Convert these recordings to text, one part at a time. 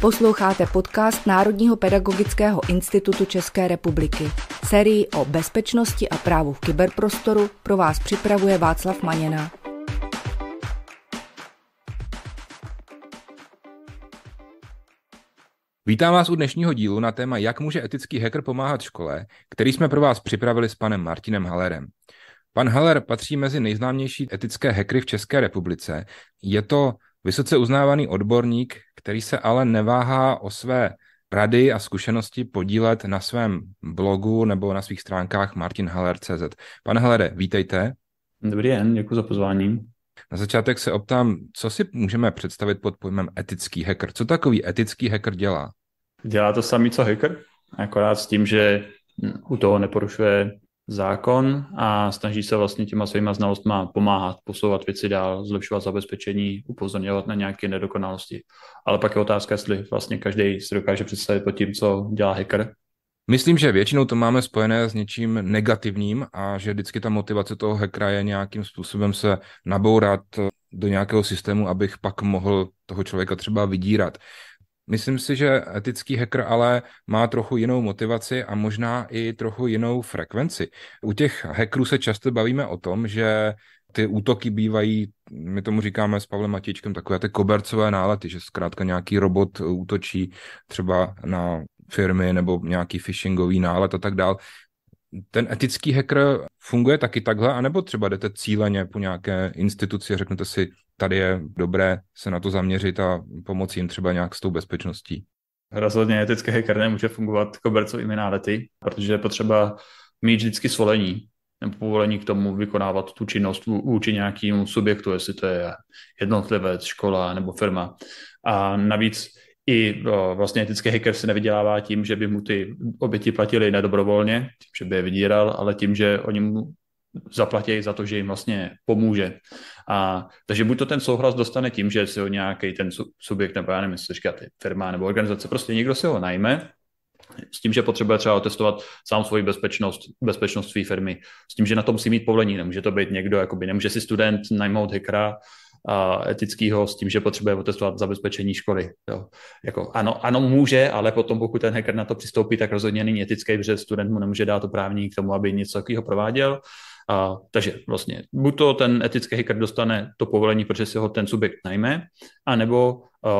Posloucháte podcast Národního pedagogického institutu České republiky. Serii o bezpečnosti a právu v kyberprostoru pro vás připravuje Václav Maněna. Vítám vás u dnešního dílu na téma Jak může etický hacker pomáhat škole, který jsme pro vás připravili s panem Martinem Hallerem. Pan Haller patří mezi nejznámější etické hackery v České republice. Je to Vysoce uznávaný odborník, který se ale neváhá o své rady a zkušenosti podílet na svém blogu nebo na svých stránkách martinheller.cz. Pane Hellere, vítejte. Dobrý den, děkuji za pozvání. Na začátek se optám, co si můžeme představit pod pojmem etický hacker. Co takový etický hacker dělá? Dělá to samý, co hacker, akorát s tím, že u toho neporušuje zákon a snaží se vlastně těma svýma znalostma pomáhat, posouvat věci dál, zlepšovat zabezpečení, upozorňovat na nějaké nedokonalosti. Ale pak je otázka, jestli vlastně každý si dokáže představit pod tím, co dělá hacker. Myslím, že většinou to máme spojené s něčím negativním a že vždycky ta motivace toho hackera je nějakým způsobem se nabourat do nějakého systému, abych pak mohl toho člověka třeba vydírat. Myslím si, že etický hacker ale má trochu jinou motivaci a možná i trochu jinou frekvenci. U těch hackerů se často bavíme o tom, že ty útoky bývají, my tomu říkáme s Pavlem Matičkem takové ty kobercové nálety, že zkrátka nějaký robot útočí třeba na firmy nebo nějaký phishingový nálet a tak dál ten etický hacker funguje taky takhle, anebo třeba jdete cíleně po nějaké instituci a řeknete si, tady je dobré se na to zaměřit a pomoci jim třeba nějak s tou bezpečností? Rozhodně etický hacker nemůže fungovat kobercovými jako nálety, protože je potřeba mít vždycky svolení nebo povolení k tomu vykonávat tu činnost vůči nějakému subjektu, jestli to je jednotlivec, škola nebo firma. A navíc i vlastně etický hacker se nevydělává tím, že by mu ty oběti platili nedobrovolně, tím, že by je vydíral, ale tím, že oni mu zaplatí za to, že jim vlastně pomůže. A, takže buď to ten souhlas dostane tím, že si ho nějaký ten subjekt, nebo já nevím, jestli ty firma nebo organizace, prostě někdo si ho najme, s tím, že potřebuje třeba otestovat sám svoji bezpečnost, bezpečnost své firmy, s tím, že na tom musí mít povolení, nemůže to být někdo, jakoby nemůže si student najmout hackera etického s tím, že potřebuje otestovat zabezpečení školy. Jo. Jako, ano, ano, může, ale potom, pokud ten hacker na to přistoupí, tak rozhodně není etický, protože student mu nemůže dát oprávnění k tomu, aby něco takového prováděl. A, takže vlastně buď to ten etický hacker dostane to povolení, protože si ho ten subjekt najme, anebo a,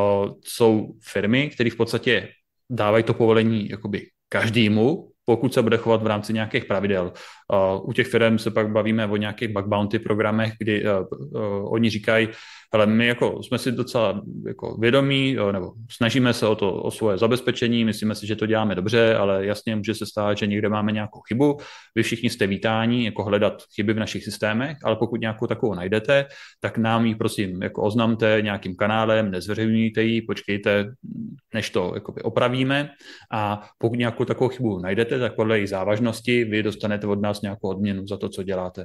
jsou firmy, které v podstatě dávají to povolení jakoby každému, pokud se bude chovat v rámci nějakých pravidel. Eh, u těch firm se pak bavíme o nějakých bug bounty programech, kdy eh, eh, oni říkají, ale my jako jsme si docela jako vědomí, nebo snažíme se o to, o svoje zabezpečení, myslíme si, že to děláme dobře, ale jasně může se stát, že někde máme nějakou chybu. Vy všichni jste vítáni jako hledat chyby v našich systémech, ale pokud nějakou takovou najdete, tak nám ji prosím jako oznamte nějakým kanálem, nezveřejňujte ji, počkejte, než to jakoby, opravíme a pokud nějakou takovou chybu najdete, tak podle její závažnosti vy dostanete od nás nějakou odměnu za to, co děláte.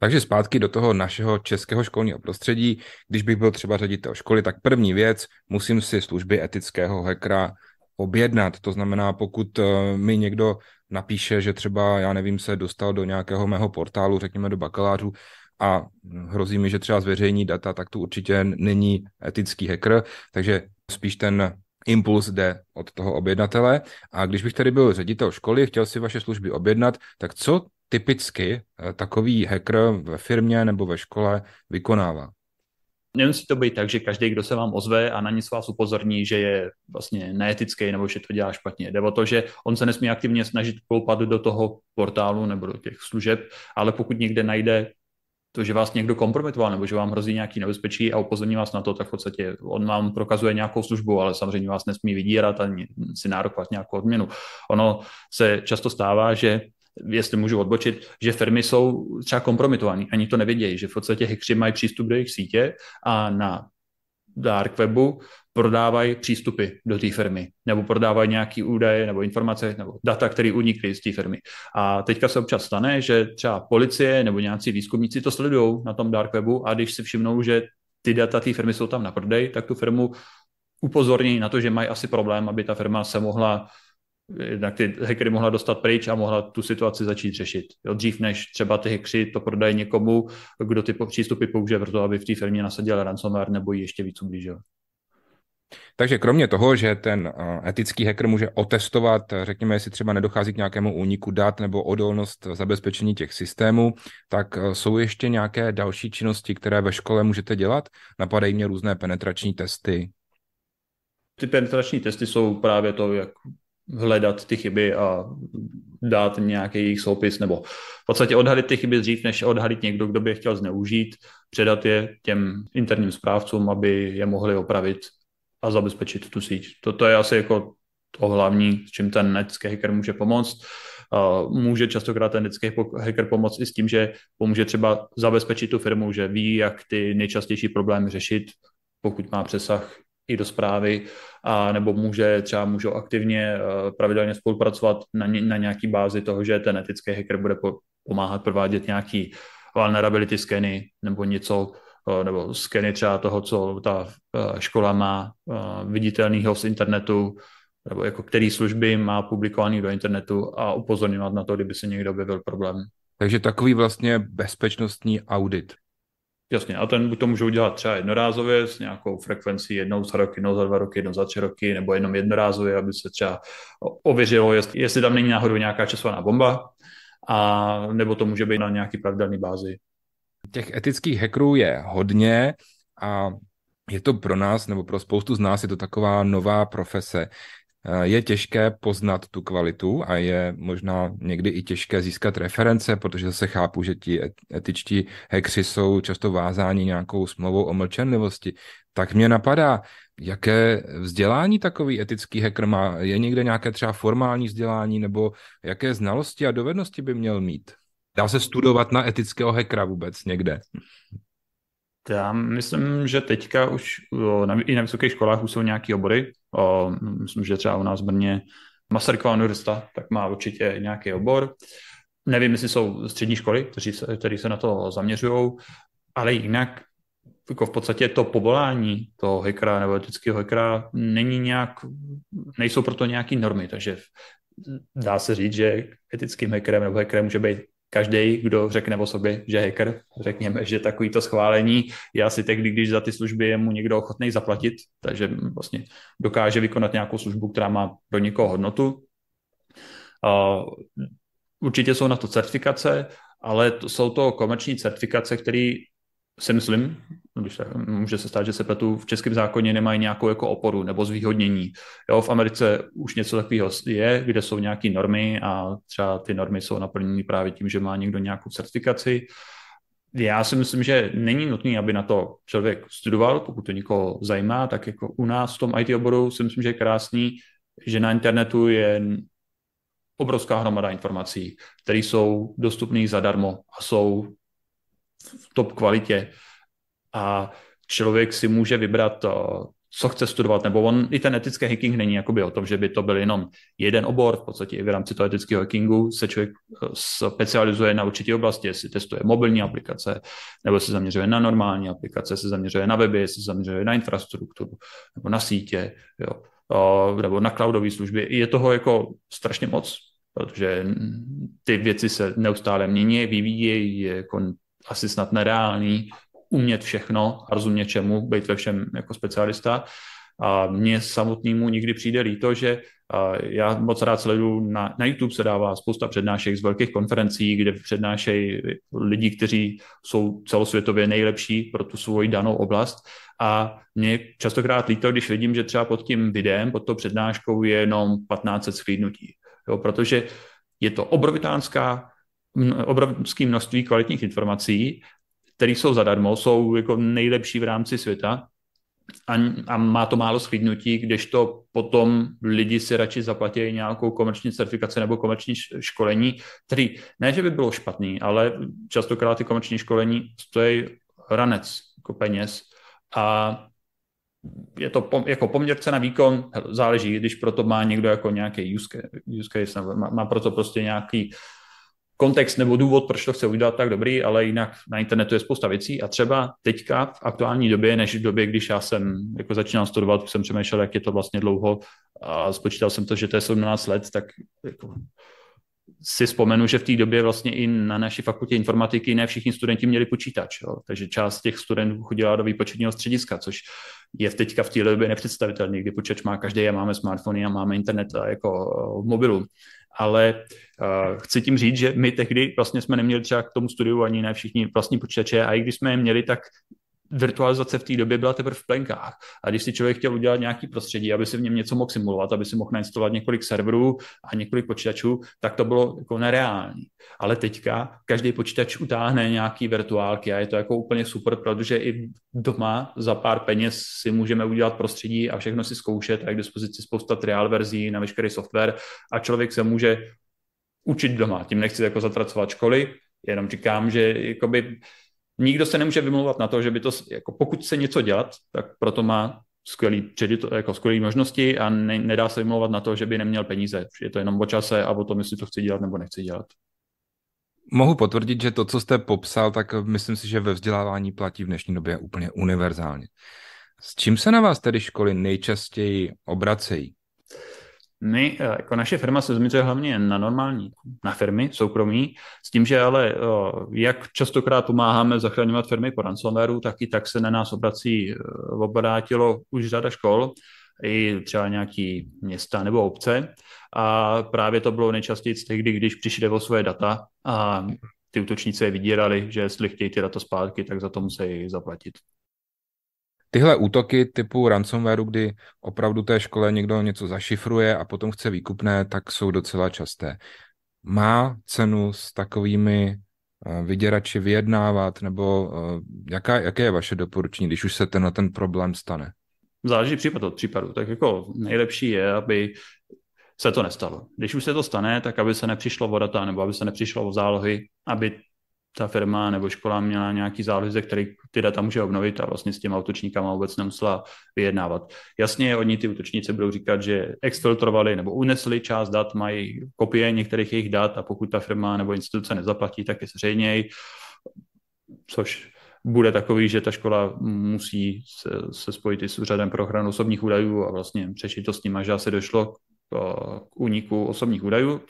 Takže zpátky do toho našeho českého školního prostředí. Když bych byl třeba ředitel školy, tak první věc, musím si služby etického hekra objednat. To znamená, pokud eh, mi někdo napíše, že třeba, já nevím, se dostal do nějakého mého portálu, řekněme do bakalářů, a hrozí mi, že třeba zveřejní data, tak to určitě není etický hacker, takže spíš ten impuls jde od toho objednatele. A když bych tady byl ředitel školy, chtěl si vaše služby objednat, tak co typicky eh, takový hacker ve firmě nebo ve škole vykonává? Nemusí to být tak, že každý, kdo se vám ozve a na nic vás upozorní, že je vlastně neetický nebo že to dělá špatně. Jde o to, že on se nesmí aktivně snažit koupat do toho portálu nebo do těch služeb, ale pokud někde najde to, že vás někdo kompromitoval nebo že vám hrozí nějaký nebezpečí a upozorní vás na to, tak v podstatě on vám prokazuje nějakou službu, ale samozřejmě vás nesmí vydírat ani si nárokovat nějakou odměnu. Ono se často stává, že jestli můžu odbočit, že firmy jsou třeba kompromitované, ani to nevědějí, že v podstatě hekři mají přístup do jejich sítě a na dark webu prodávají přístupy do té firmy, nebo prodávají nějaké údaje nebo informace nebo data, které unikly z té firmy. A teďka se občas stane, že třeba policie nebo nějací výzkumníci to sledují na tom dark webu a když si všimnou, že ty data té firmy jsou tam na prodej, tak tu firmu upozorní na to, že mají asi problém, aby ta firma se mohla jednak ty hackery mohla dostat pryč a mohla tu situaci začít řešit. Jo, dřív než třeba ty hackery to prodají někomu, kdo ty přístupy použije pro to, aby v té firmě nasadil ransomware nebo ji ještě víc ublížil. Takže kromě toho, že ten eh, etický hacker může otestovat, eh, řekněme, jestli třeba nedochází k nějakému úniku dat nebo odolnost zabezpečení těch systémů, tak eh, jsou ještě nějaké další činnosti, které ve škole můžete dělat? Napadají mě různé penetrační testy. Ty penetrační testy jsou právě to, jak hledat ty chyby a dát nějaký jejich soupis, nebo v podstatě odhalit ty chyby dřív, než odhalit někdo, kdo by je chtěl zneužít, předat je těm interním správcům, aby je mohli opravit a zabezpečit tu síť. Toto je asi jako to hlavní, s čím ten netský hacker může pomoct. Může častokrát ten netský hacker pomoct i s tím, že pomůže třeba zabezpečit tu firmu, že ví, jak ty nejčastější problémy řešit, pokud má přesah i do zprávy, a nebo může třeba můžou aktivně eh, pravidelně spolupracovat na, na nějaký bázi toho, že ten etický hacker bude po, pomáhat provádět nějaký vulnerability skeny nebo něco, eh, nebo skeny třeba toho, co ta eh, škola má viditelného z internetu, nebo jako který služby má publikovaný do internetu a upozorňovat na to, kdyby se někdo objevil problém. Takže takový vlastně bezpečnostní audit. Jasně, a ten buď to můžou dělat třeba jednorázově s nějakou frekvencí jednou za rok, jednou za dva roky, jednou za tři roky, nebo jenom jednorázově, aby se třeba ověřilo, jestli, jestli tam není náhodou nějaká časovaná bomba, a nebo to může být na nějaký pravidelný bázi. Těch etických hackerů je hodně a je to pro nás, nebo pro spoustu z nás, je to taková nová profese. Eh, je těžké poznat tu kvalitu a je možná někdy i těžké získat reference, protože se chápu, že ti etičtí hekři jsou často vázáni nějakou smlouvou o mlčenlivosti. Tak mě napadá, jaké vzdělání takový etický hacker má? Je někde nějaké třeba formální vzdělání nebo jaké znalosti a dovednosti by měl mít? Dá se studovat na etického hekra vůbec někde? Já myslím, že teďka už i na vysokých školách už jsou nějaké obory, o, myslím, že třeba u nás v Brně Masarykova univerzita, tak má určitě nějaký obor. Nevím, jestli jsou střední školy, kteří se, který se na to zaměřují, ale jinak jako v podstatě to povolání toho hekra nebo etického hekra není nějak, nejsou proto nějaký normy, takže dá se říct, že etickým hekrem nebo hekrem může být každý, kdo řekne o sobě, že je hacker, řekněme, že takovýto schválení je asi tehdy, když za ty služby je mu někdo ochotný zaplatit, takže vlastně dokáže vykonat nějakou službu, která má pro někoho hodnotu. určitě jsou na to certifikace, ale to, jsou to komerční certifikace, které si myslím, no, když tak, může se stát, že se pletu, v českém zákoně nemají nějakou jako oporu nebo zvýhodnění. Jo, v Americe už něco takového je, kde jsou nějaké normy a třeba ty normy jsou naplněny právě tím, že má někdo nějakou certifikaci. Já si myslím, že není nutný, aby na to člověk studoval, pokud to někoho zajímá, tak jako u nás v tom IT oboru si myslím, že je krásný, že na internetu je obrovská hromada informací, které jsou dostupné zadarmo a jsou v top kvalitě. A člověk si může vybrat, eh, co chce studovat, nebo on, i ten etický hacking není jakoby o tom, že by to byl jenom jeden obor, v podstatě i v rámci toho etického hackingu se člověk eh, specializuje na určitý oblasti, jestli testuje mobilní aplikace, nebo se zaměřuje na normální aplikace, se zaměřuje na weby, se zaměřuje na infrastrukturu, nebo na sítě, jo, eh, nebo na cloudové služby. Je toho jako strašně moc, protože ty věci se neustále mění, je jako asi snad nereální umět všechno a rozumět čemu, být ve všem jako specialista. A mně samotnému nikdy přijde líto, že já moc rád sleduju, na, na YouTube se dává spousta přednášek z velkých konferencí, kde přednášejí lidi, kteří jsou celosvětově nejlepší pro tu svoji danou oblast. A mě častokrát líto, když vidím, že třeba pod tím videem, pod tou přednáškou je jenom 15 schlídnutí. Jo, protože je to obrovitánská obrovské množství kvalitních informací, které jsou zadarmo, jsou jako nejlepší v rámci světa a, a má to málo schlídnutí, kdežto potom lidi si radši zaplatí nějakou komerční certifikaci nebo komerční školení, který ne, že by bylo špatný, ale častokrát ty komerční školení stojí ranec jako peněz a je to pom, jako poměrce na výkon, záleží, když proto má někdo jako nějaký use case, use case nebo má, má proto prostě nějaký uh, kontext nebo důvod, proč to chce udělat, tak dobrý, ale jinak na internetu je spousta věcí a třeba teďka v aktuální době, než v době, když já jsem jako začínal studovat, jsem přemýšlel, jak je to vlastně dlouho a spočítal jsem to, že to je 17 let, tak jako si vzpomenu, že v té době vlastně i na naší fakultě informatiky ne všichni studenti měli počítač, jo. takže část těch studentů chodila do výpočetního střediska, což je v teďka v té době nepředstavitelné, kdy počítač má každý a máme smartfony a máme internet a jako v eh, mobilu. Ale uh, chci tím říct, že my tehdy vlastně jsme neměli třeba k tomu studiu ani ne všichni vlastní počítače a i když jsme je měli, tak virtualizace v té době byla teprve v plenkách. A když si člověk chtěl udělat nějaký prostředí, aby si v něm něco mohl simulovat, aby si mohl nainstalovat několik serverů a několik počítačů, tak to bylo jako nereální. Ale teďka každý počítač utáhne nějaký virtuálky a je to jako úplně super, protože i doma za pár peněz si můžeme udělat prostředí a všechno si zkoušet a je k dispozici spousta trial verzí na veškerý software a člověk se může učit doma. Tím nechci jako zatracovat školy, jenom říkám, že jakoby nikdo se nemůže vymlouvat na to, že by to, jako pokud se něco dělat, tak proto má skvělý, jako skvělý možnosti a ne, nedá se vymlouvat na to, že by neměl peníze. Je to jenom o čase a o tom, jestli to chci dělat nebo nechci dělat. Mohu potvrdit, že to, co jste popsal, tak myslím si, že ve vzdělávání platí v dnešní době úplně univerzálně. S čím se na vás tedy školy nejčastěji obracejí? my, eh, jako naše firma se zaměřuje hlavně na normální, na firmy, soukromí, s tím, že ale eh, jak častokrát pomáháme zachraňovat firmy po ransomwareu, tak i tak se na nás obrací, eh, obrátilo už řada škol, i třeba nějaký města nebo obce. A právě to bylo nejčastěji tehdy, když přišli o svoje data a ty útočníci je vydírali, že jestli chtějí ty data zpátky, tak za to musí zaplatit. Tyhle útoky typu ransomware, kdy opravdu té škole někdo něco zašifruje a potom chce výkupné, tak jsou docela časté. Má cenu s takovými eh, vyděrači vyjednávat, nebo eh, jaká, jaké je vaše doporučení, když už se ten, ten problém stane? Záleží případ od případu. Tak jako nejlepší je, aby se to nestalo. Když už se to stane, tak aby se nepřišlo o data nebo aby se nepřišlo o zálohy, aby ta firma nebo škola měla nějaký zálohy, ze kterých ty data může obnovit a vlastně s těma útočníkama vůbec nemusela vyjednávat. Jasně, oni ty útočníci budou říkat, že exfiltrovali nebo unesli část dat, mají kopie některých jejich dat a pokud ta firma nebo instituce nezaplatí, tak je zřejměji, což bude takový, že ta škola musí se, se spojit i s úřadem pro ochranu osobních údajů a vlastně přečít to s ním, až se došlo k, k úniku osobních údajů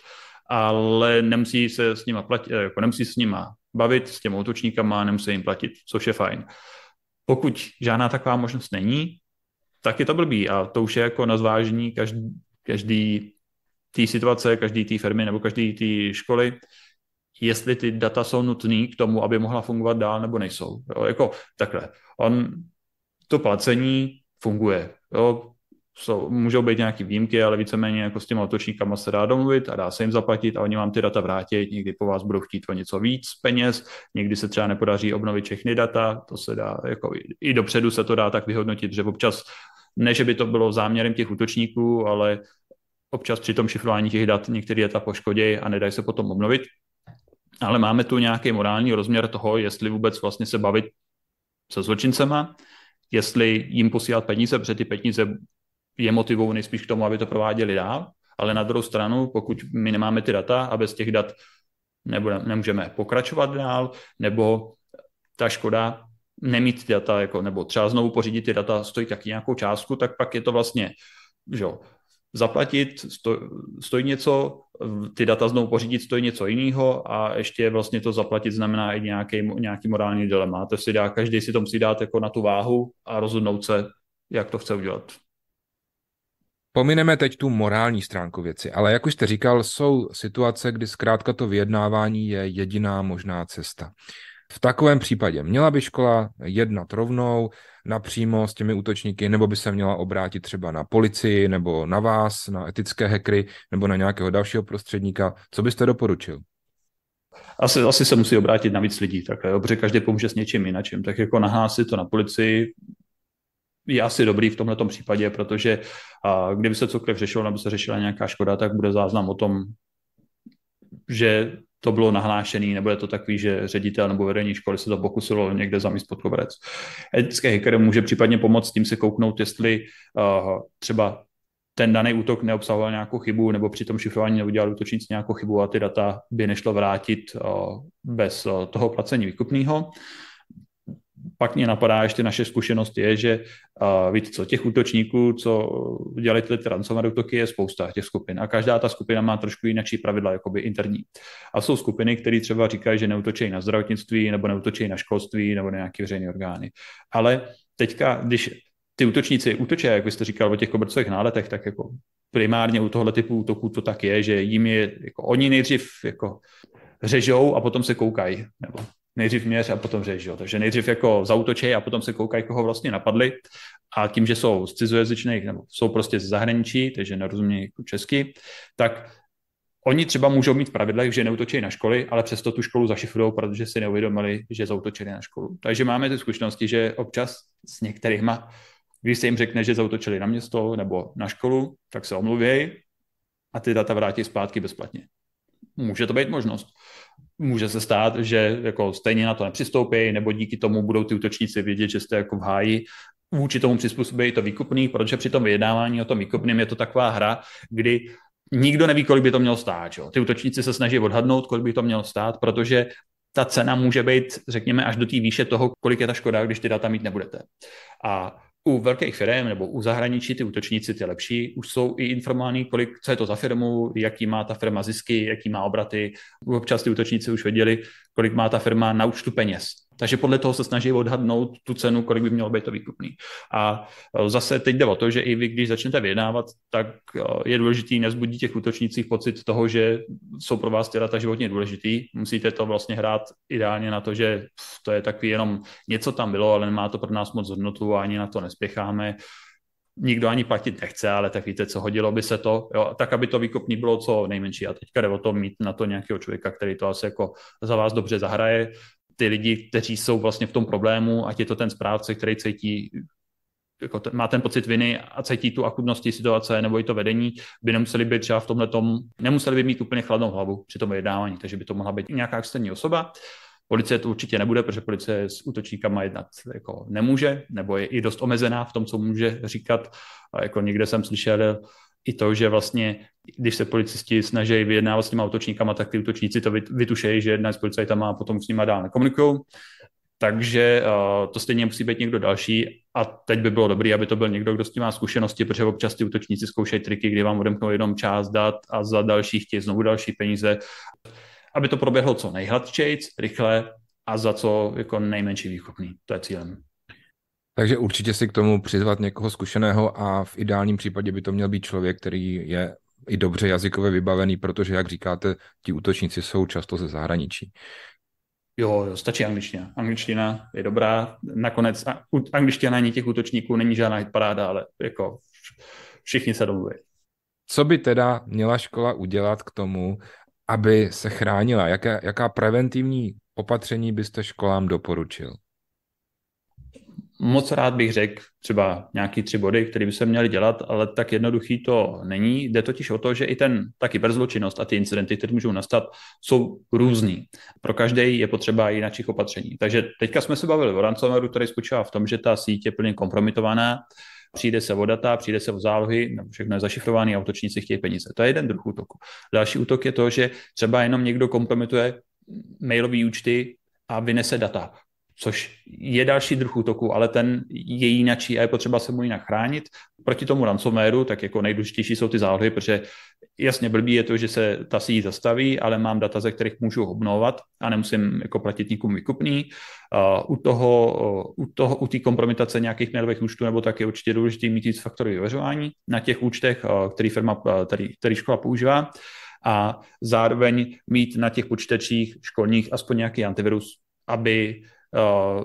ale nemusí se s nima platit, jako nemusí s nima bavit s těmi útočníkama, nemusí jim platit, což je fajn. Pokud žádná taková možnost není, tak je to blbý a to už je jako na zvážení každý, každý tý situace, každý té firmy nebo každý té školy, jestli ty data jsou nutné k tomu, aby mohla fungovat dál nebo nejsou. Jo, jako takhle. On, to placení funguje. Jo, jsou, můžou být nějaký výjimky, ale víceméně jako s těma otočníkama se dá domluvit a dá se jim zaplatit a oni vám ty data vrátí. Někdy po vás budou chtít o něco víc peněz, někdy se třeba nepodaří obnovit všechny data, to se dá, jako i dopředu se to dá tak vyhodnotit, že občas ne, že by to bylo záměrem těch útočníků, ale občas při tom šifrování těch dat některé data poškodějí a nedají se potom obnovit. Ale máme tu nějaký morální rozměr toho, jestli vůbec vlastně se bavit se zločincema, jestli jim posílat peníze, protože ty peníze je motivovaný spíš k tomu, aby to prováděli dál, ale na druhou stranu, pokud my nemáme ty data a bez těch dat nebo nemůžeme pokračovat dál, nebo ta škoda nemít ty data, jako, nebo třeba znovu pořídit ty data, stojí taky nějakou částku, tak pak je to vlastně, že jo, zaplatit stoj, stojí něco, ty data znovu pořídit stojí něco jiného a ještě vlastně to zaplatit znamená i nějaký, nějaký morální dilema. To si dá, každý si to musí dát jako na tu váhu a rozhodnout se, jak to chce udělat. Pomineme teď tu morální stránku věci, ale jak už jste říkal, jsou situace, kdy zkrátka to vyjednávání je jediná možná cesta. V takovém případě měla by škola jednat rovnou, napřímo s těmi útočníky, nebo by se měla obrátit třeba na policii, nebo na vás, na etické hekry, nebo na nějakého dalšího prostředníka. Co byste doporučil? Asi, asi se musí obrátit na víc lidí, tak, jo, protože každý pomůže s něčím jiným. Tak jako nahlásit to na policii, je asi dobrý v tomto případě, protože a, kdyby se cokoliv řešilo, nebo se řešila nějaká škoda, tak bude záznam o tom, že to bylo nahlášený, nebo je to takový, že ředitel nebo vedení školy se to pokusilo někde zamíst pod koberec. Etické hacker může případně pomoct tím se kouknout, jestli uh, třeba ten daný útok neobsahoval nějakou chybu, nebo při tom šifrování neudělal útočníci nějakou chybu a ty data by nešlo vrátit uh, bez uh, toho placení výkupného pak mě napadá ještě naše zkušenost je, že uh, víte co, těch útočníků, co dělají ty ransomware útoky, je spousta těch skupin a každá ta skupina má trošku jinakší pravidla, jakoby interní. A jsou skupiny, které třeba říkají, že neutočejí na zdravotnictví nebo neutočejí na školství nebo na nějaké veřejné orgány. Ale teďka, když ty útočníci útočí, jak byste říkal o těch kobercových náletech, tak jako primárně u tohle typu útoků to tak je, že jim je, jako oni nejdřív jako řežou a potom se koukají, nebo nejdřív měř a potom řeš. Jo. Takže nejdřív jako zautočej a potom se koukají, koho vlastně napadli. A tím, že jsou z cizojazyčných, nebo jsou prostě z zahraničí, takže nerozumí jako česky, tak Oni třeba můžou mít pravidla, že neutočí na školy, ale přesto tu školu zašifrují, protože si neuvědomili, že zautočili na školu. Takže máme ty zkušenosti, že občas s některýma, když se jim řekne, že zautočili na město nebo na školu, tak se omluvějí a ty data vrátí zpátky bezplatně. Může to být možnost může se stát, že jako stejně na to nepřistoupí, nebo díky tomu budou ty útočníci vědět, že jste jako v háji, vůči tomu přizpůsobí to výkupný, protože při tom vyjednávání o tom výkupným je to taková hra, kdy nikdo neví, kolik by to mělo stát. Jo. Ty útočníci se snaží odhadnout, kolik by to mělo stát, protože ta cena může být, řekněme, až do té výše toho, kolik je ta škoda, když ty data mít nebudete. A u velkých firm nebo u zahraničí ty útočníci, ty lepší, už jsou i informovaní, kolik, co je to za firmu, jaký má ta firma zisky, jaký má obraty. Občas ty útočníci už věděli, kolik má ta firma na účtu peněz. Takže podle toho se snaží odhadnout tu cenu, kolik by mělo být to výkupný. A e, zase teď jde o to, že i vy, když začnete vyjednávat, tak e, je důležitý nezbudit těch útočnících pocit toho, že jsou pro vás těla ta životně důležitý. Musíte to vlastně hrát ideálně na to, že to je takový jenom něco tam bylo, ale nemá to pro nás moc hodnotu a ani na to nespěcháme nikdo ani platit nechce, ale tak víte, co hodilo by se to, jo, tak aby to výkopní bylo co nejmenší. A teďka jde o to mít na to nějakého člověka, který to asi jako za vás dobře zahraje, ty lidi, kteří jsou vlastně v tom problému, ať je to ten správce, který cítí jako ten, má ten pocit viny a cítí tu akutnost situace nebo i to vedení, by nemuseli být třeba v tomhle tom, nemuseli by mít úplně chladnou hlavu při tom jednání, takže by to mohla být nějaká externí osoba. Policie to určitě nebude, protože policie s útočníkama jednat jako nemůže, nebo je i dost omezená v tom, co může říkat. A jako někde jsem slyšel, i to, že vlastně, když se policisti snaží vyjednávat s těma útočníkama, tak ty útočníci to vytušejí, že jedna z policajta má, potom s nima dál nekomunikují. Takže uh, to stejně musí být někdo další a teď by bylo dobré, aby to byl někdo, kdo s tím má zkušenosti, protože občas ty útočníci zkoušejí triky, kdy vám odemknou jenom část dat a za další chtějí znovu další peníze. Aby to proběhlo co nejhladčejc, rychle a za co jako nejmenší výkupný. To je cílem. Takže určitě si k tomu přizvat někoho zkušeného a v ideálním případě by to měl být člověk, který je i dobře jazykově vybavený, protože, jak říkáte, ti útočníci jsou často ze zahraničí. Jo, jo, stačí angličtina. Angličtina je dobrá. Nakonec a, u, angličtina ani těch útočníků není žádná hitparáda, ale jako všichni se domluví. Co by teda měla škola udělat k tomu, aby se chránila? Jaké, jaká preventivní opatření byste školám doporučil? moc rád bych řekl třeba nějaký tři body, které by se měly dělat, ale tak jednoduchý to není. Jde totiž o to, že i ten taky brzločinnost a ty incidenty, které můžou nastat, jsou různý. Pro každý je potřeba jináčích opatření. Takže teďka jsme se bavili o ransomwareu, který spočívá v tom, že ta síť je plně kompromitovaná, přijde se o data, přijde se o zálohy, nebo všechno je zašifrované a útočníci chtějí peníze. To je jeden druh útoku. Další útok je to, že třeba jenom někdo kompromituje mailové účty a vynese data což je další druh útoku, ale ten je jinačí a je potřeba se mu jinak chránit. Proti tomu ransomwareu, tak jako nejdůležitější jsou ty zálohy, protože jasně blbý je to, že se ta síť zastaví, ale mám data, ze kterých můžu obnovovat a nemusím jako platit nikomu vykupný. Uh, u toho, uh, u toho, u té kompromitace nějakých mailových účtů nebo tak je určitě důležité mít víc faktory ověřování na těch účtech, uh, který firma, který, který škola používá a zároveň mít na těch počítačích školních aspoň nějaký antivirus, aby Eh,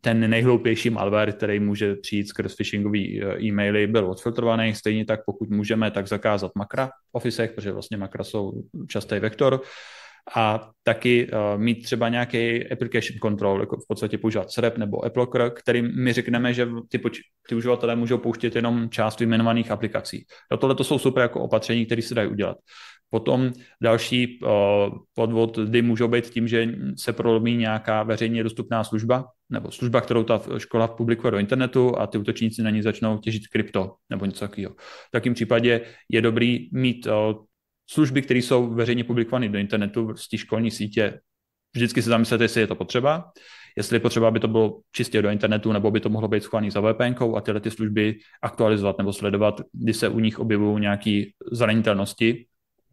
ten nejhloupější malware, který může přijít skrz phishingové eh, e-maily, byl odfiltrovaný. Stejně tak, pokud můžeme, tak zakázat makra v ofisech, protože vlastně makra jsou častý vektor a taky uh, mít třeba nějaký application control, jako v podstatě používat SREP nebo AppLocker, kterým my řekneme, že ty, poč- ty uživatelé můžou pouštět jenom část vyjmenovaných aplikací. No tohle to jsou super jako opatření, které se dají udělat. Potom další uh, kdy můžou být tím, že se prolomí nějaká veřejně dostupná služba, nebo služba, kterou ta škola publikuje do internetu a ty útočníci na ní začnou těžit krypto nebo něco takového. V takém případě je dobrý mít uh, služby, které jsou veřejně publikované do internetu z té školní sítě, vždycky se zamyslete, jestli je to potřeba, jestli je potřeba, aby to bylo čistě do internetu, nebo by to mohlo být schované za VPN a tyhle ty služby aktualizovat nebo sledovat, kdy se u nich objevují nějaké zranitelnosti,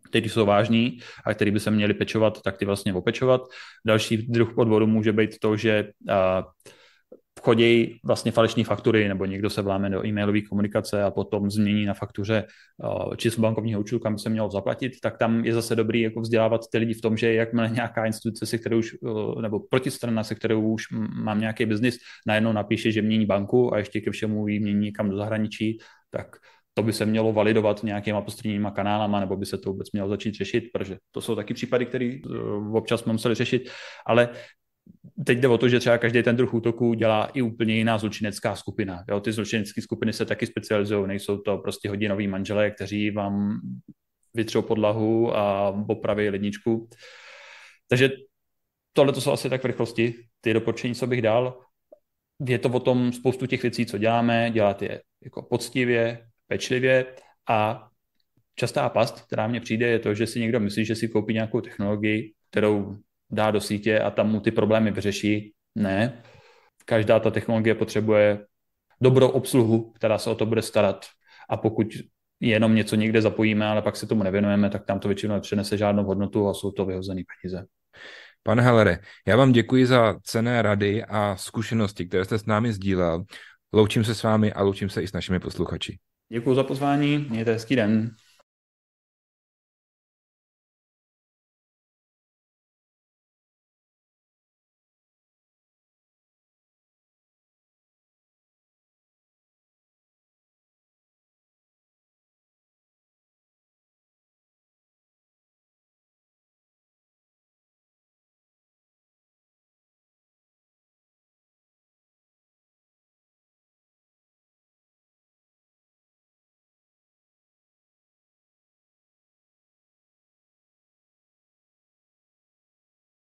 které jsou vážné a které by se měly pečovat, tak ty vlastně opečovat. Další druh podvodu může být to, že uh, chodí vlastně falešní faktury, nebo někdo se vláme do e-mailové komunikace a potom změní na faktuře eh, číslo bankovního účtu, kam se mělo zaplatit, tak tam je zase dobrý jako vzdělávat ty lidi v tom, že jakmile nějaká instituce, se kterou už, eh, nebo protistrana, se kterou už mám nějaký biznis, najednou napíše, že mění banku a ještě ke všemu ji mění někam do zahraničí, tak to by se mělo validovat nějakýma postředníma kanálama, nebo by se to vůbec mělo začít řešit, protože to jsou taky případy, které eh, občas jsme museli řešit, ale teď jde o to, že třeba každý ten druh útoku dělá i úplně jiná zločinecká skupina. Jo? Ty zločinecké skupiny se taky specializují, nejsou to prostě hodinoví manželé, kteří vám vytřou podlahu a opraví ledničku. Takže tohle to jsou asi tak v rychlosti ty doporučení, co bych dal. Je to o tom spoustu těch věcí, co děláme, dělat je jako poctivě, pečlivě a častá past, která mně přijde, je to, že si někdo myslí, že si koupí nějakou technologii, kterou dá do sítě a tam mu ty problémy vyřeší. Ne. Každá ta technologie potřebuje dobrou obsluhu, která se o to bude starat. A pokud jenom něco někde zapojíme, ale pak se tomu nevěnujeme, tak tam to většinou nepřinese žádnou hodnotu a jsou to vyhozené peníze. Pane Halere, já vám děkuji za cené rady a zkušenosti, které jste s námi sdílel. Loučím se s vámi a loučím se i s našimi posluchači. Děkuji za pozvání, mějte hezký den.